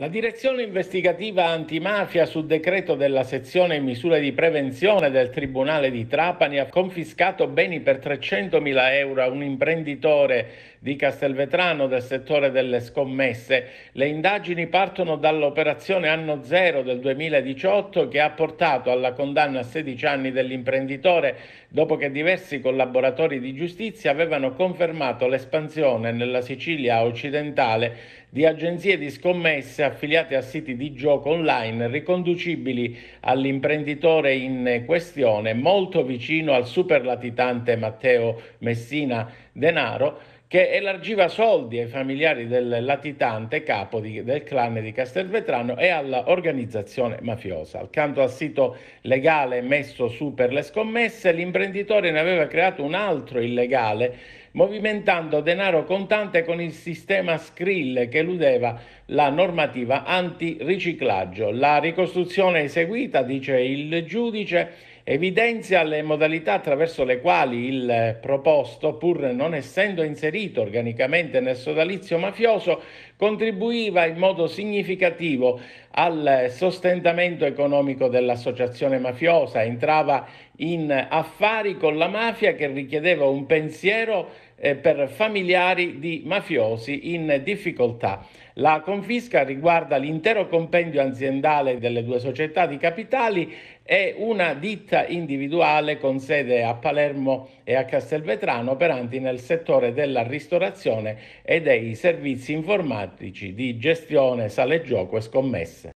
La direzione investigativa antimafia su decreto della sezione misure di prevenzione del Tribunale di Trapani ha confiscato beni per 300.000 euro a un imprenditore di Castelvetrano del settore delle scommesse. Le indagini partono dall'operazione anno zero del 2018 che ha portato alla condanna a 16 anni dell'imprenditore dopo che diversi collaboratori di giustizia avevano confermato l'espansione nella Sicilia occidentale di agenzie di scommesse affiliate a siti di gioco online riconducibili all'imprenditore in questione, molto vicino al superlatitante Matteo Messina Denaro, che elargiva soldi ai familiari del latitante capo di, del clan di Castelvetrano e all'organizzazione mafiosa. Accanto al sito legale messo su per le scommesse, l'imprenditore ne aveva creato un altro illegale movimentando denaro contante con il sistema Skrill che eludeva la normativa antiriciclaggio. La ricostruzione eseguita, dice il giudice, evidenzia le modalità attraverso le quali il proposto, pur non essendo inserito organicamente nel sodalizio mafioso, contribuiva in modo significativo al sostentamento economico dell'associazione mafiosa, entrava in affari con la mafia che richiedeva un pensiero eh, per familiari di mafiosi in difficoltà. La confisca riguarda l'intero compendio aziendale delle due società di capitali e una ditta individuale con sede a Palermo e a Castelvetrano operanti nel settore della ristorazione e dei servizi informatici di gestione, sale gioco e scommesse.